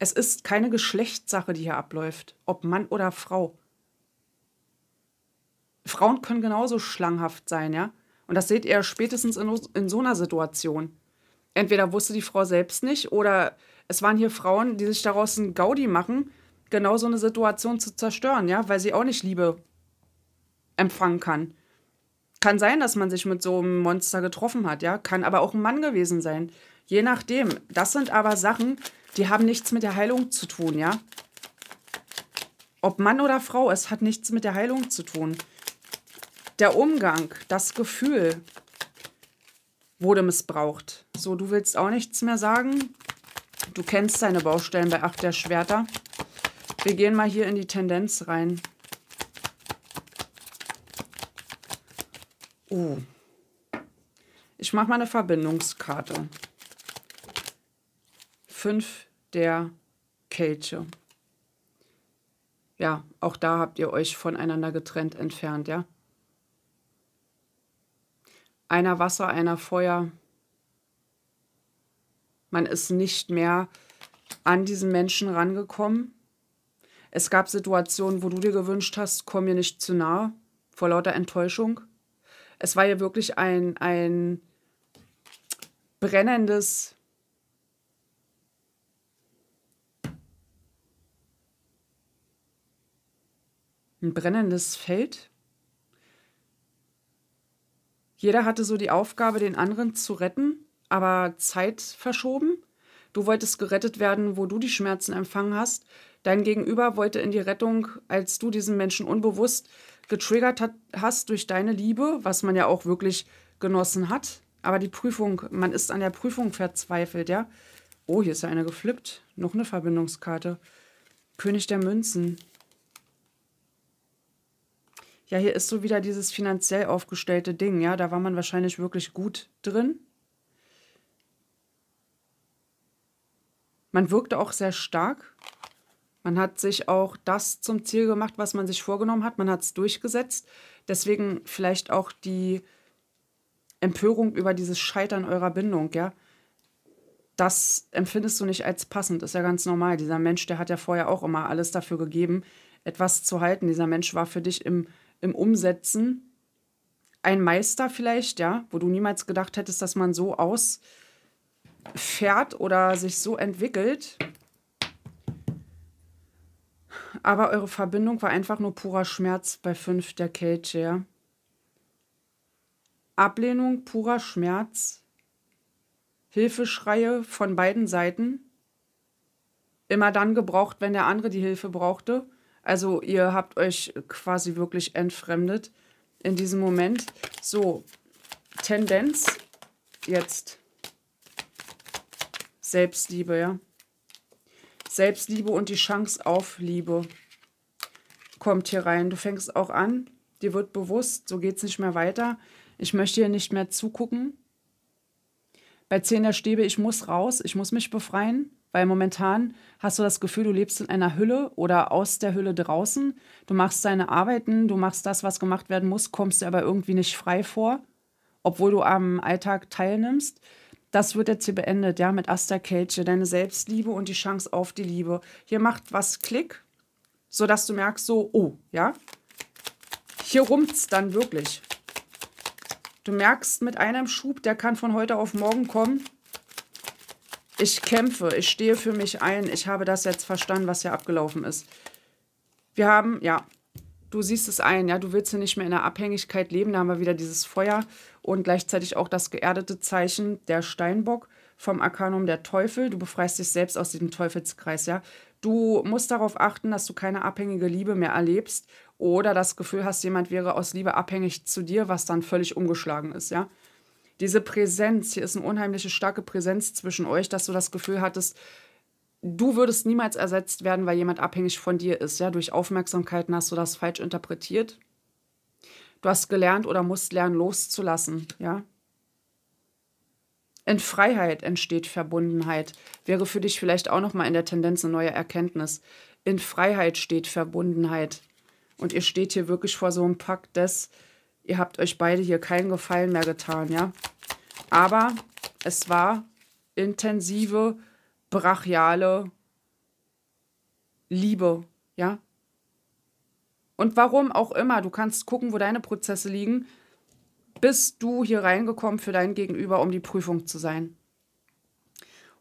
Es ist keine Geschlechtssache, die hier abläuft, ob Mann oder Frau. Frauen können genauso schlanghaft sein, ja? Und das seht ihr spätestens in, in so einer Situation. Entweder wusste die Frau selbst nicht oder es waren hier Frauen, die sich daraus einen Gaudi machen, genau so eine Situation zu zerstören, ja? Weil sie auch nicht Liebe empfangen kann. Kann sein, dass man sich mit so einem Monster getroffen hat, ja? Kann aber auch ein Mann gewesen sein. Je nachdem. Das sind aber Sachen, die haben nichts mit der Heilung zu tun, ja? Ob Mann oder Frau, es hat nichts mit der Heilung zu tun. Der Umgang, das Gefühl wurde missbraucht. So, du willst auch nichts mehr sagen. Du kennst deine Baustellen bei Acht der Schwerter. Wir gehen mal hier in die Tendenz rein. Oh. Ich mache mal eine Verbindungskarte. 5 der Kelche. Ja, auch da habt ihr euch voneinander getrennt entfernt, ja. Einer Wasser, einer Feuer. Man ist nicht mehr an diesen Menschen rangekommen. Es gab Situationen, wo du dir gewünscht hast, komm mir nicht zu nahe, vor lauter Enttäuschung. Es war ja wirklich ein, ein brennendes ein brennendes Feld. Jeder hatte so die Aufgabe, den anderen zu retten, aber Zeit verschoben. Du wolltest gerettet werden, wo du die Schmerzen empfangen hast. Dein Gegenüber wollte in die Rettung, als du diesen Menschen unbewusst getriggert hat, hast durch deine Liebe, was man ja auch wirklich genossen hat. Aber die Prüfung, man ist an der Prüfung verzweifelt, ja. Oh, hier ist ja eine geflippt. Noch eine Verbindungskarte. König der Münzen. Ja, hier ist so wieder dieses finanziell aufgestellte Ding, ja. Da war man wahrscheinlich wirklich gut drin. Man wirkte auch sehr stark. Man hat sich auch das zum Ziel gemacht, was man sich vorgenommen hat. Man hat es durchgesetzt. Deswegen vielleicht auch die Empörung über dieses Scheitern eurer Bindung, ja. Das empfindest du nicht als passend, ist ja ganz normal. Dieser Mensch, der hat ja vorher auch immer alles dafür gegeben, etwas zu halten. Dieser Mensch war für dich im im Umsetzen ein Meister vielleicht, ja, wo du niemals gedacht hättest, dass man so ausfährt oder sich so entwickelt. Aber eure Verbindung war einfach nur purer Schmerz bei 5 der Kelche, ja. Ablehnung, purer Schmerz, Hilfeschreie von beiden Seiten. Immer dann gebraucht, wenn der andere die Hilfe brauchte also ihr habt euch quasi wirklich entfremdet in diesem Moment. So, Tendenz jetzt. Selbstliebe, ja. Selbstliebe und die Chance auf Liebe kommt hier rein. Du fängst auch an, dir wird bewusst, so geht es nicht mehr weiter. Ich möchte hier nicht mehr zugucken. Bei Zehner Stäbe, ich muss raus, ich muss mich befreien. Weil momentan hast du das Gefühl, du lebst in einer Hülle oder aus der Hülle draußen. Du machst deine Arbeiten, du machst das, was gemacht werden muss, kommst dir aber irgendwie nicht frei vor, obwohl du am Alltag teilnimmst. Das wird jetzt hier beendet, ja, mit Aster Kelche, deine Selbstliebe und die Chance auf die Liebe. Hier macht was Klick, sodass du merkst, so, oh, ja. Hier es dann wirklich. Du merkst mit einem Schub, der kann von heute auf morgen kommen, ich kämpfe, ich stehe für mich ein. Ich habe das jetzt verstanden, was hier abgelaufen ist. Wir haben, ja, du siehst es ein, ja, du willst hier nicht mehr in der Abhängigkeit leben. Da haben wir wieder dieses Feuer und gleichzeitig auch das geerdete Zeichen der Steinbock vom Arkanum der Teufel. Du befreist dich selbst aus diesem Teufelskreis, ja. Du musst darauf achten, dass du keine abhängige Liebe mehr erlebst oder das Gefühl hast, jemand wäre aus Liebe abhängig zu dir, was dann völlig umgeschlagen ist, ja diese Präsenz, hier ist eine unheimliche starke Präsenz zwischen euch, dass du das Gefühl hattest, du würdest niemals ersetzt werden, weil jemand abhängig von dir ist. Ja, durch Aufmerksamkeiten hast du das falsch interpretiert. Du hast gelernt oder musst lernen, loszulassen, ja. In Freiheit entsteht Verbundenheit. Wäre für dich vielleicht auch nochmal in der Tendenz eine neue Erkenntnis. In Freiheit steht Verbundenheit. Und ihr steht hier wirklich vor so einem Pakt des, ihr habt euch beide hier keinen Gefallen mehr getan, ja. Aber es war intensive, brachiale Liebe, ja. Und warum auch immer, du kannst gucken, wo deine Prozesse liegen, bist du hier reingekommen für dein Gegenüber, um die Prüfung zu sein.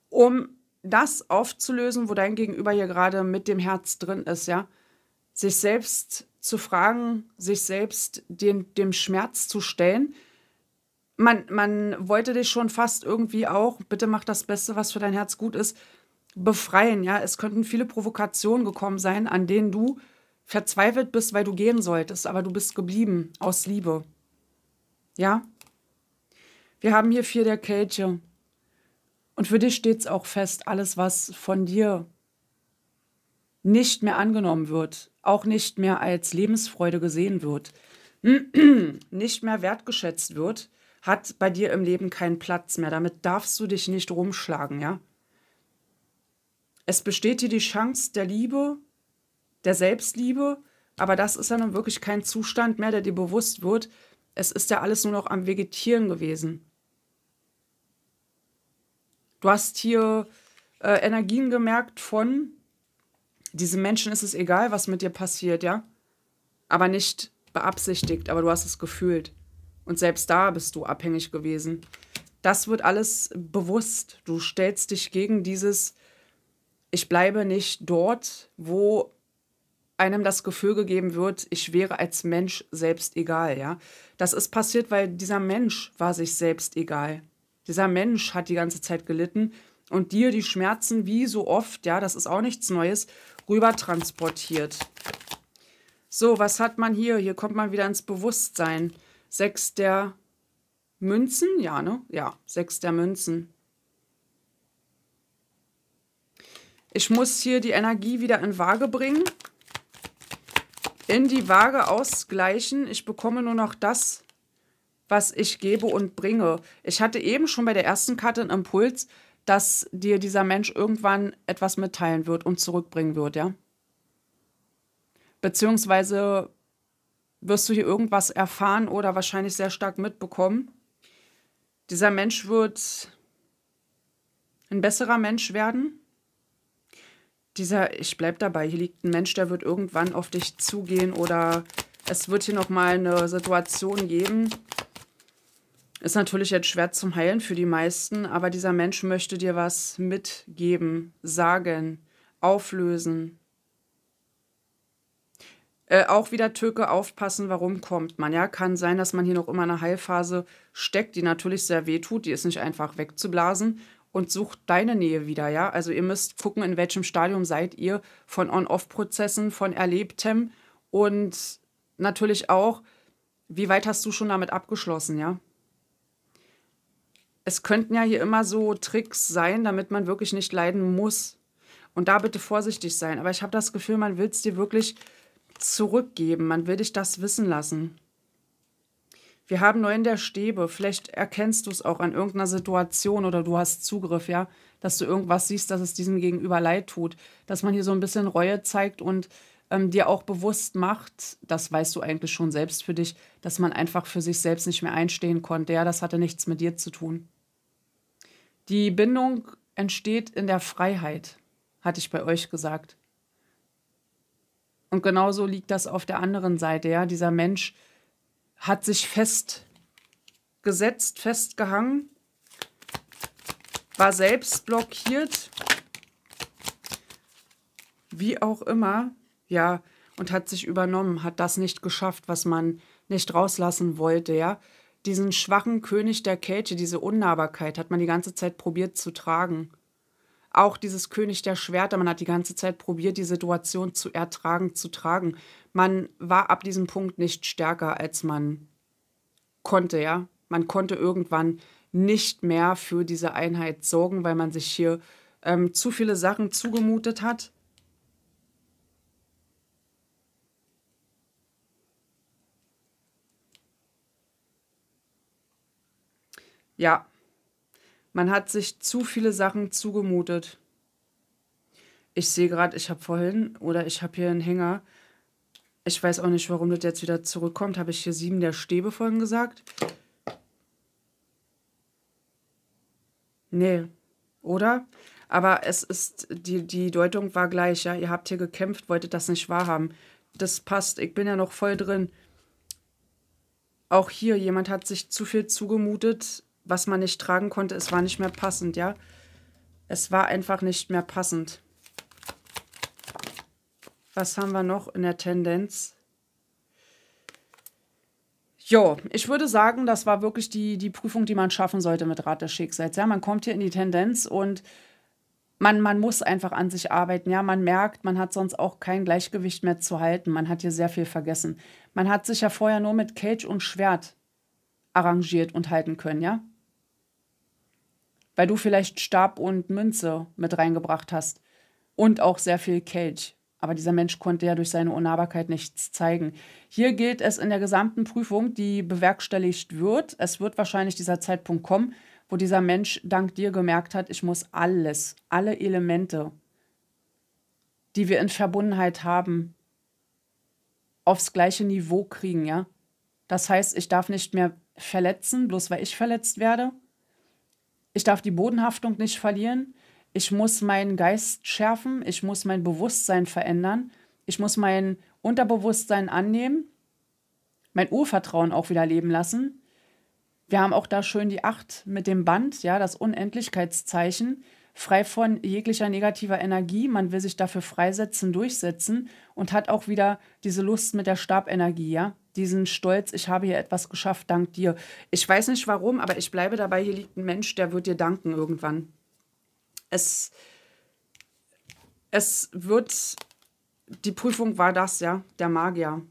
Um das aufzulösen, wo dein Gegenüber hier gerade mit dem Herz drin ist, ja. Sich selbst zu fragen, sich selbst dem, dem Schmerz zu stellen. Man, man wollte dich schon fast irgendwie auch, bitte mach das Beste, was für dein Herz gut ist, befreien. Ja, es könnten viele Provokationen gekommen sein, an denen du verzweifelt bist, weil du gehen solltest, aber du bist geblieben aus Liebe. Ja? Wir haben hier vier der Kälte. Und für dich steht es auch fest, alles, was von dir nicht mehr angenommen wird, auch nicht mehr als Lebensfreude gesehen wird, nicht mehr wertgeschätzt wird, hat bei dir im Leben keinen Platz mehr. Damit darfst du dich nicht rumschlagen, ja? Es besteht dir die Chance der Liebe, der Selbstliebe, aber das ist ja nun wirklich kein Zustand mehr, der dir bewusst wird. Es ist ja alles nur noch am Vegetieren gewesen. Du hast hier äh, Energien gemerkt von diesem Menschen ist es egal, was mit dir passiert, ja? Aber nicht beabsichtigt, aber du hast es gefühlt. Und selbst da bist du abhängig gewesen. Das wird alles bewusst. Du stellst dich gegen dieses, ich bleibe nicht dort, wo einem das Gefühl gegeben wird, ich wäre als Mensch selbst egal, ja. Das ist passiert, weil dieser Mensch war sich selbst egal. Dieser Mensch hat die ganze Zeit gelitten und dir die Schmerzen wie so oft, ja, das ist auch nichts Neues, rüber transportiert. So, was hat man hier? Hier kommt man wieder ins Bewusstsein. Sechs der Münzen, ja, ne? Ja, sechs der Münzen. Ich muss hier die Energie wieder in Waage bringen, in die Waage ausgleichen. Ich bekomme nur noch das, was ich gebe und bringe. Ich hatte eben schon bei der ersten Karte einen Impuls, dass dir dieser Mensch irgendwann etwas mitteilen wird und zurückbringen wird, ja? Beziehungsweise wirst du hier irgendwas erfahren oder wahrscheinlich sehr stark mitbekommen. Dieser Mensch wird ein besserer Mensch werden. Dieser, ich bleib dabei, hier liegt ein Mensch, der wird irgendwann auf dich zugehen oder es wird hier nochmal eine Situation geben, ist natürlich jetzt schwer zum Heilen für die meisten, aber dieser Mensch möchte dir was mitgeben, sagen, auflösen. Äh, auch wieder Türke aufpassen, warum kommt man. Ja, kann sein, dass man hier noch immer eine Heilphase steckt, die natürlich sehr weh tut, die ist nicht einfach wegzublasen und sucht deine Nähe wieder, ja? Also ihr müsst gucken, in welchem Stadium seid ihr von On-Off-Prozessen, von Erlebtem und natürlich auch, wie weit hast du schon damit abgeschlossen, ja? es könnten ja hier immer so Tricks sein, damit man wirklich nicht leiden muss. Und da bitte vorsichtig sein. Aber ich habe das Gefühl, man will es dir wirklich zurückgeben. Man will dich das wissen lassen. Wir haben neun der Stäbe. Vielleicht erkennst du es auch an irgendeiner Situation oder du hast Zugriff, ja, dass du irgendwas siehst, dass es diesem Gegenüber leid tut. Dass man hier so ein bisschen Reue zeigt und ähm, dir auch bewusst macht, das weißt du eigentlich schon selbst für dich, dass man einfach für sich selbst nicht mehr einstehen konnte. Ja, das hatte nichts mit dir zu tun. Die Bindung entsteht in der Freiheit, hatte ich bei euch gesagt. Und genauso liegt das auf der anderen Seite, ja. Dieser Mensch hat sich festgesetzt, festgehangen, war selbst blockiert, wie auch immer, ja, und hat sich übernommen, hat das nicht geschafft, was man nicht rauslassen wollte, ja diesen schwachen König der Kälte, diese Unnahbarkeit, hat man die ganze Zeit probiert zu tragen. Auch dieses König der Schwerter, man hat die ganze Zeit probiert, die Situation zu ertragen, zu tragen. Man war ab diesem Punkt nicht stärker, als man konnte, ja. Man konnte irgendwann nicht mehr für diese Einheit sorgen, weil man sich hier ähm, zu viele Sachen zugemutet hat Ja, man hat sich zu viele Sachen zugemutet. Ich sehe gerade, ich habe vorhin oder ich habe hier einen Hänger. Ich weiß auch nicht, warum das jetzt wieder zurückkommt. Habe ich hier sieben der Stäbe vorhin gesagt? Nee, oder? Aber es ist, die, die Deutung war gleich, ja. Ihr habt hier gekämpft, wolltet das nicht wahrhaben. Das passt, ich bin ja noch voll drin. Auch hier, jemand hat sich zu viel zugemutet, was man nicht tragen konnte, es war nicht mehr passend, ja. Es war einfach nicht mehr passend. Was haben wir noch in der Tendenz? Jo, ich würde sagen, das war wirklich die, die Prüfung, die man schaffen sollte mit Rat des Schicksals. Ja, man kommt hier in die Tendenz und man, man muss einfach an sich arbeiten. Ja, man merkt, man hat sonst auch kein Gleichgewicht mehr zu halten. Man hat hier sehr viel vergessen. Man hat sich ja vorher nur mit Cage und Schwert arrangiert und halten können, ja? weil du vielleicht Stab und Münze mit reingebracht hast und auch sehr viel Kelch. Aber dieser Mensch konnte ja durch seine Unnahbarkeit nichts zeigen. Hier gilt es in der gesamten Prüfung, die bewerkstelligt wird. Es wird wahrscheinlich dieser Zeitpunkt kommen, wo dieser Mensch dank dir gemerkt hat, ich muss alles, alle Elemente, die wir in Verbundenheit haben, aufs gleiche Niveau kriegen, ja? Das heißt, ich darf nicht mehr verletzen, bloß weil ich verletzt werde. Ich darf die Bodenhaftung nicht verlieren. Ich muss meinen Geist schärfen. Ich muss mein Bewusstsein verändern. Ich muss mein Unterbewusstsein annehmen. Mein Urvertrauen auch wieder leben lassen. Wir haben auch da schön die Acht mit dem Band, ja, das Unendlichkeitszeichen, frei von jeglicher negativer Energie. Man will sich dafür freisetzen, durchsetzen und hat auch wieder diese Lust mit der Stabenergie, ja diesen Stolz, ich habe hier etwas geschafft, dank dir. Ich weiß nicht warum, aber ich bleibe dabei, hier liegt ein Mensch, der wird dir danken irgendwann. Es, es wird, die Prüfung war das, ja, der Magier.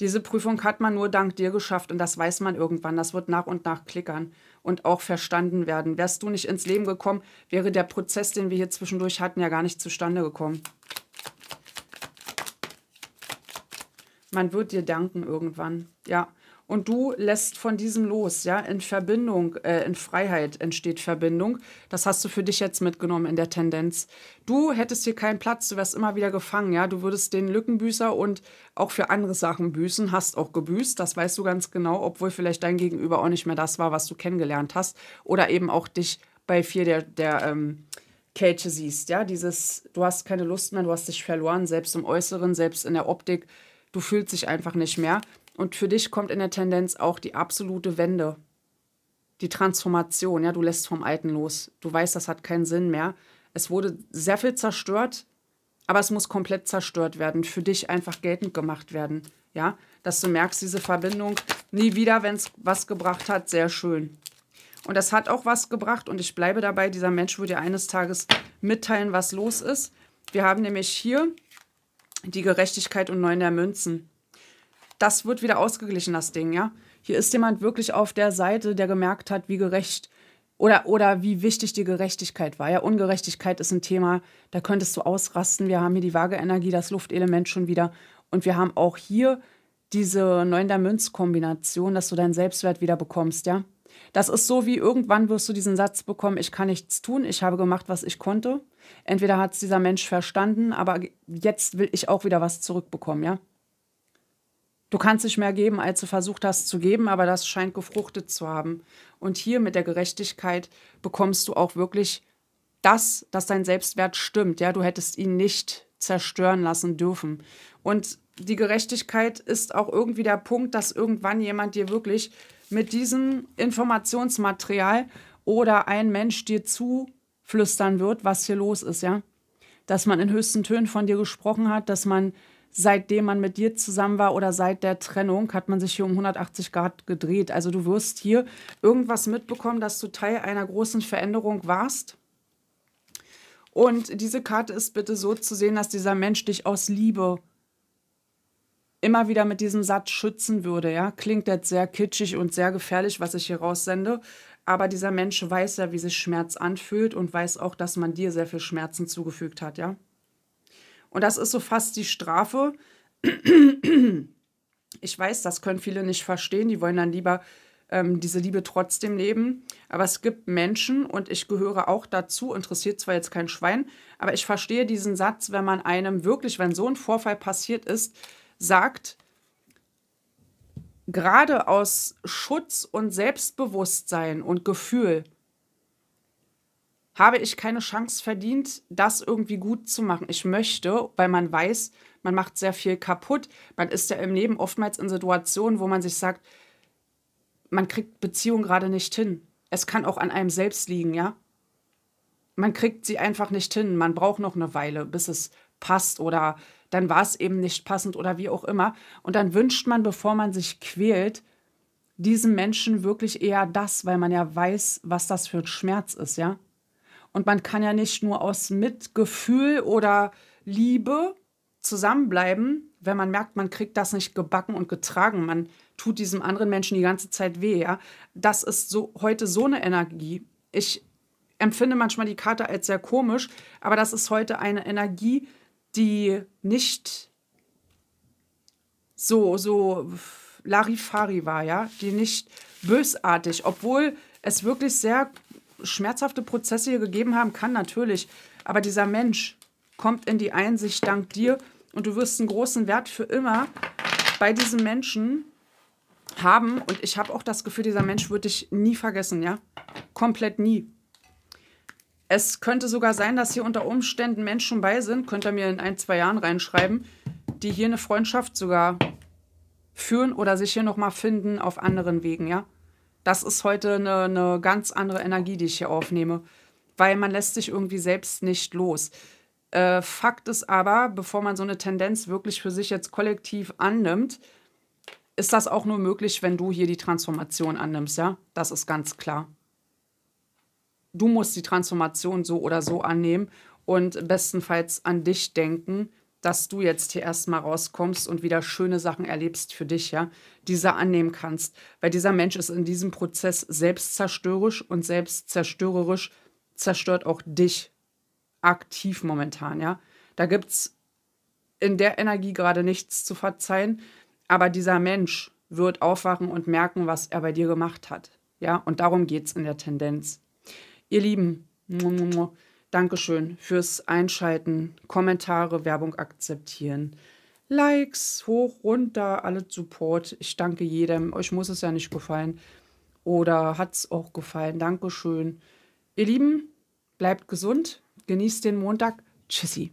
Diese Prüfung hat man nur dank dir geschafft und das weiß man irgendwann. Das wird nach und nach klickern und auch verstanden werden. Wärst du nicht ins Leben gekommen, wäre der Prozess, den wir hier zwischendurch hatten, ja gar nicht zustande gekommen. Man wird dir danken irgendwann, ja. Und du lässt von diesem los, ja, in Verbindung, äh, in Freiheit entsteht Verbindung. Das hast du für dich jetzt mitgenommen in der Tendenz. Du hättest hier keinen Platz, du wärst immer wieder gefangen, ja. Du würdest den Lückenbüßer und auch für andere Sachen büßen, hast auch gebüßt, das weißt du ganz genau, obwohl vielleicht dein Gegenüber auch nicht mehr das war, was du kennengelernt hast. Oder eben auch dich bei vier der, der ähm, Kelche siehst, ja. Dieses, du hast keine Lust mehr, du hast dich verloren, selbst im Äußeren, selbst in der Optik du fühlst dich einfach nicht mehr. Und für dich kommt in der Tendenz auch die absolute Wende, die Transformation. Ja, du lässt vom Alten los. Du weißt, das hat keinen Sinn mehr. Es wurde sehr viel zerstört, aber es muss komplett zerstört werden, für dich einfach geltend gemacht werden. Ja, dass du merkst, diese Verbindung nie wieder, wenn es was gebracht hat, sehr schön. Und das hat auch was gebracht und ich bleibe dabei, dieser Mensch würde dir eines Tages mitteilen, was los ist. Wir haben nämlich hier die Gerechtigkeit und neun der Münzen. Das wird wieder ausgeglichen, das Ding, ja. Hier ist jemand wirklich auf der Seite, der gemerkt hat, wie gerecht oder, oder wie wichtig die Gerechtigkeit war. Ja, Ungerechtigkeit ist ein Thema, da könntest du ausrasten. Wir haben hier die vage das Luftelement schon wieder. Und wir haben auch hier diese neun der Münzkombination, dass du deinen Selbstwert wieder bekommst, ja. Das ist so wie irgendwann wirst du diesen Satz bekommen, ich kann nichts tun, ich habe gemacht, was ich konnte entweder hat es dieser Mensch verstanden, aber jetzt will ich auch wieder was zurückbekommen, ja? Du kannst nicht mehr geben, als du versucht hast zu geben, aber das scheint gefruchtet zu haben. Und hier mit der Gerechtigkeit bekommst du auch wirklich das, dass dein Selbstwert stimmt. Ja, du hättest ihn nicht zerstören lassen dürfen. Und die Gerechtigkeit ist auch irgendwie der Punkt, dass irgendwann jemand dir wirklich mit diesem Informationsmaterial oder ein Mensch dir zu flüstern wird, was hier los ist, ja. Dass man in höchsten Tönen von dir gesprochen hat, dass man seitdem man mit dir zusammen war oder seit der Trennung, hat man sich hier um 180 Grad gedreht. Also du wirst hier irgendwas mitbekommen, dass du Teil einer großen Veränderung warst. Und diese Karte ist bitte so zu sehen, dass dieser Mensch dich aus Liebe immer wieder mit diesem Satz schützen würde. Ja? Klingt jetzt sehr kitschig und sehr gefährlich, was ich hier raussende. Aber dieser Mensch weiß ja, wie sich Schmerz anfühlt und weiß auch, dass man dir sehr viel Schmerzen zugefügt hat, ja. Und das ist so fast die Strafe. Ich weiß, das können viele nicht verstehen. Die wollen dann lieber ähm, diese Liebe trotzdem leben. Aber es gibt Menschen, und ich gehöre auch dazu, interessiert zwar jetzt kein Schwein, aber ich verstehe diesen Satz, wenn man einem wirklich, wenn so ein Vorfall passiert ist, sagt, gerade aus Schutz und Selbstbewusstsein und Gefühl habe ich keine Chance verdient, das irgendwie gut zu machen. Ich möchte, weil man weiß, man macht sehr viel kaputt. Man ist ja im Leben oftmals in Situationen, wo man sich sagt, man kriegt Beziehungen gerade nicht hin. Es kann auch an einem selbst liegen, ja? Man kriegt sie einfach nicht hin. Man braucht noch eine Weile, bis es passt oder dann war es eben nicht passend oder wie auch immer. Und dann wünscht man, bevor man sich quält, diesem Menschen wirklich eher das, weil man ja weiß, was das für ein Schmerz ist, ja. Und man kann ja nicht nur aus Mitgefühl oder Liebe zusammenbleiben, wenn man merkt, man kriegt das nicht gebacken und getragen. Man tut diesem anderen Menschen die ganze Zeit weh, ja. Das ist so heute so eine Energie. Ich empfinde manchmal die Karte als sehr komisch, aber das ist heute eine Energie, die nicht so, so Larifari war, ja, die nicht bösartig, obwohl es wirklich sehr schmerzhafte Prozesse hier gegeben haben kann, natürlich. Aber dieser Mensch kommt in die Einsicht dank dir und du wirst einen großen Wert für immer bei diesem Menschen haben. Und ich habe auch das Gefühl, dieser Mensch wird dich nie vergessen, ja? Komplett nie. Es könnte sogar sein, dass hier unter Umständen Menschen bei sind, könnt ihr mir in ein, zwei Jahren reinschreiben, die hier eine Freundschaft sogar führen oder sich hier nochmal finden auf anderen Wegen, ja. Das ist heute eine, eine ganz andere Energie, die ich hier aufnehme, weil man lässt sich irgendwie selbst nicht los. Äh, Fakt ist aber, bevor man so eine Tendenz wirklich für sich jetzt kollektiv annimmt, ist das auch nur möglich, wenn du hier die Transformation annimmst, ja? Das ist ganz klar du musst die Transformation so oder so annehmen und bestenfalls an dich denken, dass du jetzt hier erstmal rauskommst und wieder schöne Sachen erlebst für dich, ja, diese annehmen kannst. Weil dieser Mensch ist in diesem Prozess selbstzerstörerisch und selbstzerstörerisch zerstört auch dich aktiv momentan, ja. Da es in der Energie gerade nichts zu verzeihen, aber dieser Mensch wird aufwachen und merken, was er bei dir gemacht hat. Ja, und darum geht es in der Tendenz. Ihr Lieben, Dankeschön fürs Einschalten, Kommentare, Werbung akzeptieren. Likes, hoch, runter, alle Support. Ich danke jedem. Euch muss es ja nicht gefallen. Oder hat es auch gefallen. Dankeschön. Ihr Lieben, bleibt gesund. Genießt den Montag. Tschüssi.